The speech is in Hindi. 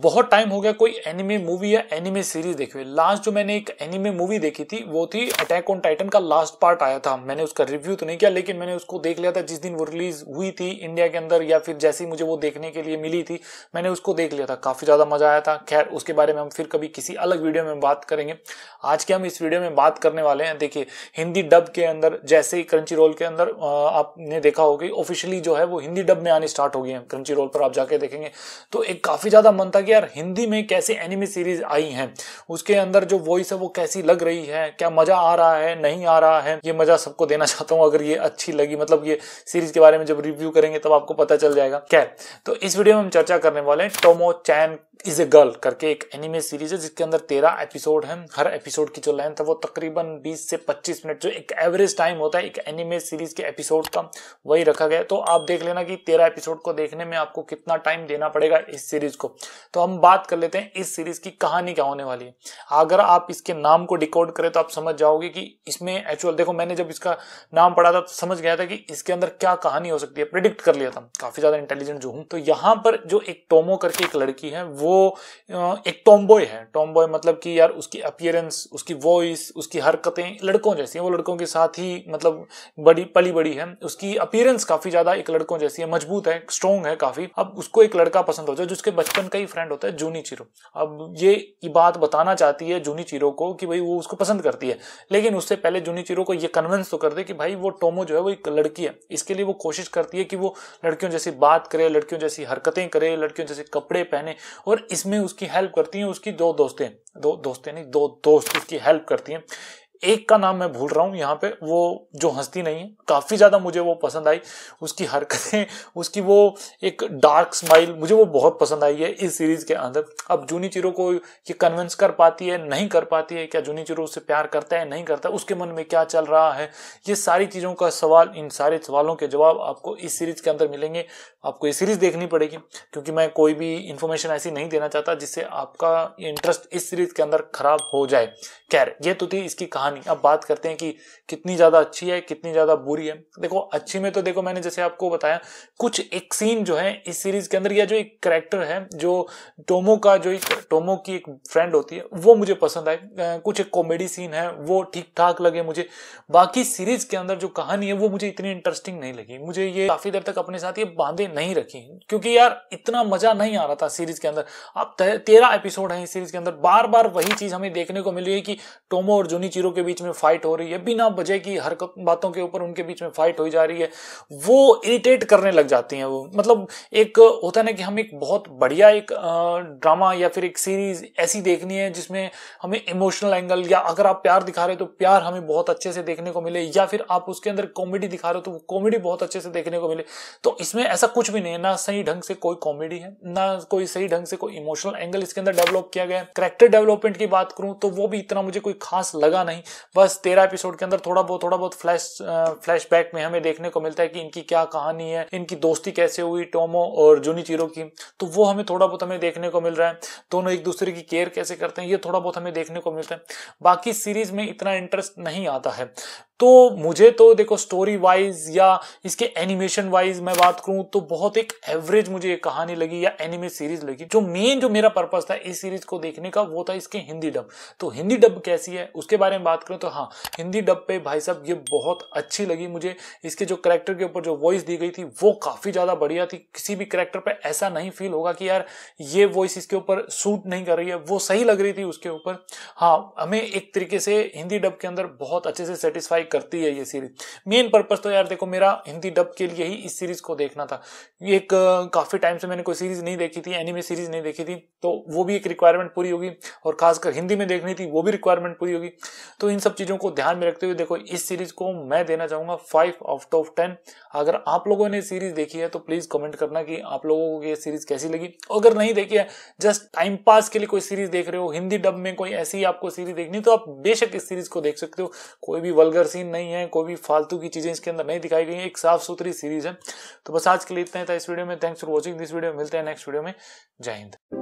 बहुत टाइम हो गया कोई एनिमे मूवी या एनिमे सीरीज देखे हुई लास्ट जो मैंने एक एनिमे मूवी देखी थी वो थी अटैक ऑन टाइटन का लास्ट पार्ट आया था मैंने उसका रिव्यू तो नहीं किया लेकिन मैंने उसको देख लिया था जिस दिन वो रिलीज हुई थी इंडिया के अंदर या फिर जैसी मुझे वो देखने के लिए मिली थी मैंने उसको देख लिया था काफी ज्यादा मजा आया था खैर उसके बारे में हम फिर कभी किसी अलग वीडियो में बात करेंगे आज के हम इस वीडियो में बात करने वाले हैं देखिए हिंदी डब के अंदर जैसे ही क्रंची रोल के अंदर आपने देखा होगा ऑफिशियली जो है वो हिंदी डब में आनी स्टार्ट हो गई है क्रंची रोल पर आप जाके देखेंगे तो एक काफी ज्यादा मन था कि यार हिंदी में कैसे एनिमे सीरीज आई हैं उसके अंदर जो वॉइस है वो कैसी लग रही है क्या मजा आ रहा है नहीं आ रहा है ये मजा सबको देना चाहता हूँ अगर ये अच्छी लगी मतलब ये सीरीज के बारे में जब रिव्यू करेंगे तब आपको पता चल जाएगा क्या तो इस वीडियो में हम चर्चा करने वाले हैं Tomo chan is a girl करके एक एनिमे सीरीज है जिसके अंदर तेरह एपिसोड हैं हर एपिसोड की जो लेंथ है वो तकरीबन 20 से 25 मिनट जो एक एवरेज टाइम होता है एक एनिमे सीरीज के एपिसोड का वही रखा गया तो आप देख लेना कि तेरह एपिसोड को देखने में आपको कितना टाइम देना पड़ेगा इस सीरीज को तो हम बात कर लेते हैं इस सीरीज की कहानी क्या होने वाली है अगर आप इसके नाम को डिकोड करें तो आप समझ जाओगे कि इसमें एक्चुअल देखो मैंने जब इसका नाम पढ़ा था तो समझ गया था कि इसके अंदर क्या कहानी हो सकती है प्रिडिक्ट कर लिया था काफी ज्यादा इंटेलिजेंट जो हूं तो यहां पर जो एक टोमो करके एक लड़की है वो वो एक टॉम्बॉय है टॉम्बॉय मतलब कि यार उसकी अपियरेंस उसकी वॉइस उसकी हरकतें लड़कों जैसी हैं वो लड़कों के साथ ही मतलब बड़ी पली बड़ी है उसकी अपियरेंस काफी ज्यादा एक लड़कों जैसी है मजबूत है स्ट्रॉन्ग है काफी अब उसको एक लड़का पसंद हो जाए जिसके बचपन का ही फ्रेंड होता है जूनी चिरो अब ये बात बताना चाहती है जूनी चिरो को कि भाई वो उसको पसंद करती है लेकिन उससे पहले जूनी चिरो को ये कन्विंस तो कर दे कि भाई वो टोमो जो है वो एक लड़की है इसके लिए वो कोशिश करती है कि वो लड़कियों जैसी बात करे लड़कियों जैसी हरकतें करे लड़कियों जैसे कपड़े पहने और और इसमें उसकी हेल्प करती हैं उसकी दो दोस्तें दो दोस्तें नहीं दो दोस्त उसकी हेल्प करती हैं एक का नाम मैं भूल रहा हूँ यहाँ पे वो जो हंसती नहीं है काफ़ी ज़्यादा मुझे वो पसंद आई उसकी हरकतें उसकी वो एक डार्क स्माइल मुझे वो बहुत पसंद आई है इस सीरीज़ के अंदर अब जूनी चिरो को ये कन्विंस कर पाती है नहीं कर पाती है क्या जूनी चिरो उससे प्यार करता है नहीं करता उसके मन में क्या चल रहा है ये सारी चीज़ों का सवाल इन सारे सवालों के जवाब आपको इस सीरीज़ के अंदर मिलेंगे आपको ये सीरीज़ देखनी पड़ेगी क्योंकि मैं कोई भी इन्फॉर्मेशन ऐसी नहीं देना चाहता जिससे आपका इंटरेस्ट इस सीरीज़ के अंदर खराब हो जाए खैर ये तो थी इसकी कहानी कहानी अब बात करते हैं कि कितनी ज्यादा अच्छी है कितनी ज्यादा बुरी है देखो अच्छी में तो देखो मैंने जैसे आपको बताया कुछ एक सीन जो है इस सीरीज के अंदर या जो एक करेक्टर है जो टोमो का जो एक टोमो की एक फ्रेंड होती है वो मुझे पसंद आए कुछ एक कॉमेडी सीन है वो ठीक ठाक लगे मुझे बाकी सीरीज के अंदर जो कहानी है वो मुझे इतनी इंटरेस्टिंग नहीं लगी मुझे ये काफी देर तक अपने साथ ये बांधे नहीं रखी क्योंकि यार इतना मजा नहीं आ रहा था सीरीज के अंदर अब तेरह एपिसोड है इस सीरीज के अंदर बार बार वही चीज हमें देखने को मिल रही है कि टोमो और जोनी चीरो के के बीच में फाइट हो रही है बिना वजह की हर बातों के ऊपर उनके बीच में फाइट हो जा रही है वो इरिटेट करने लग जाती हैं वो मतलब एक होता है ना कि हम एक बहुत बढ़िया एक ड्रामा या फिर एक सीरीज ऐसी देखनी है जिसमें हमें इमोशनल एंगल या अगर आप प्यार दिखा रहे हो तो प्यार हमें बहुत अच्छे से देखने को मिले या फिर आप उसके अंदर कॉमेडी दिखा रहे हो तो वो कॉमेडी बहुत अच्छे से देखने को मिले तो इसमें ऐसा कुछ भी नहीं है ना सही ढंग से कोई कॉमेडी है ना कोई सही ढंग से कोई इमोशनल एंगल इसके अंदर डेवलप किया गया है करेक्टर डेवलपमेंट की बात करूं तो वो भी इतना मुझे कोई खास लगा नहीं बस तेरह एपिसोड के अंदर थोड़ा बहुत थोड़ा बहुत फ्लैश फ्लैशबैक में हमें देखने को मिलता है कि इनकी क्या कहानी है इनकी दोस्ती कैसे हुई टोमो और जूनी चीरो की तो वो हमें थोड़ा बहुत हमें देखने को मिल रहा है दोनों एक दूसरे की केयर कैसे करते हैं ये थोड़ा बहुत हमें देखने को मिलता है बाकी सीरीज में इतना इंटरेस्ट नहीं आता है तो मुझे तो देखो स्टोरी वाइज या इसके एनिमेशन वाइज मैं बात करूं तो बहुत एक एवरेज मुझे ये कहानी लगी या एनिमे सीरीज लगी जो मेन जो मेरा पर्पज था इस सीरीज को देखने का वो था इसके हिंदी डब तो हिंदी डब कैसी है उसके बारे में बात करूँ तो हाँ हिंदी डब पे भाई साहब ये बहुत अच्छी लगी मुझे इसके जो करेक्टर के ऊपर जो वॉइस दी गई थी वो काफ़ी ज़्यादा बढ़िया थी किसी भी करेक्टर पर ऐसा नहीं फील होगा कि यार ये वॉइस इसके ऊपर सूट नहीं कर रही है वो सही लग रही थी उसके ऊपर हाँ हमें एक तरीके से हिंदी डब के अंदर बहुत अच्छे से सेटिस्फाई करती है ये सीरीज मेन पर्पज तो यार देखो मेरा हिंदी डब के लिए ही इस सीरीज को देखना था एक काफी टाइम से मैंने कोई सीरीज नहीं देखी थी एनिमे सीरीज नहीं देखी थी तो वो भी एक रिक्वायरमेंट पूरी होगी और खासकर हिंदी में देखनी थी वो भी रिक्वायरमेंट पूरी होगी तो इन सब चीज़ों को ध्यान में रखते हुए देखो इस सीरीज को मैं देना चाहूंगा फाइव आउट ऑफ टेन अगर आप लोगों ने सीरीज देखी है तो प्लीज़ कमेंट करना कि आप लोगों को ये सीरीज कैसी लगी अगर नहीं देखी है जस्ट टाइम पास के लिए कोई सीरीज देख रहे हो हिंदी डब में कोई ऐसी आपको सीरीज देखनी तो आप बेशक इस सीरीज को देख सकते हो कोई भी वलगर सीन नहीं है कोई भी फालतू की चीज़ें इसके अंदर नहीं दिखाई गई है एक साफ सुथरी सीरीज है तो बस आज के लिए इतना था इस वीडियो में thanks for watching this video मिलते हैं नेक्स्ट वीडियो में जय हिंद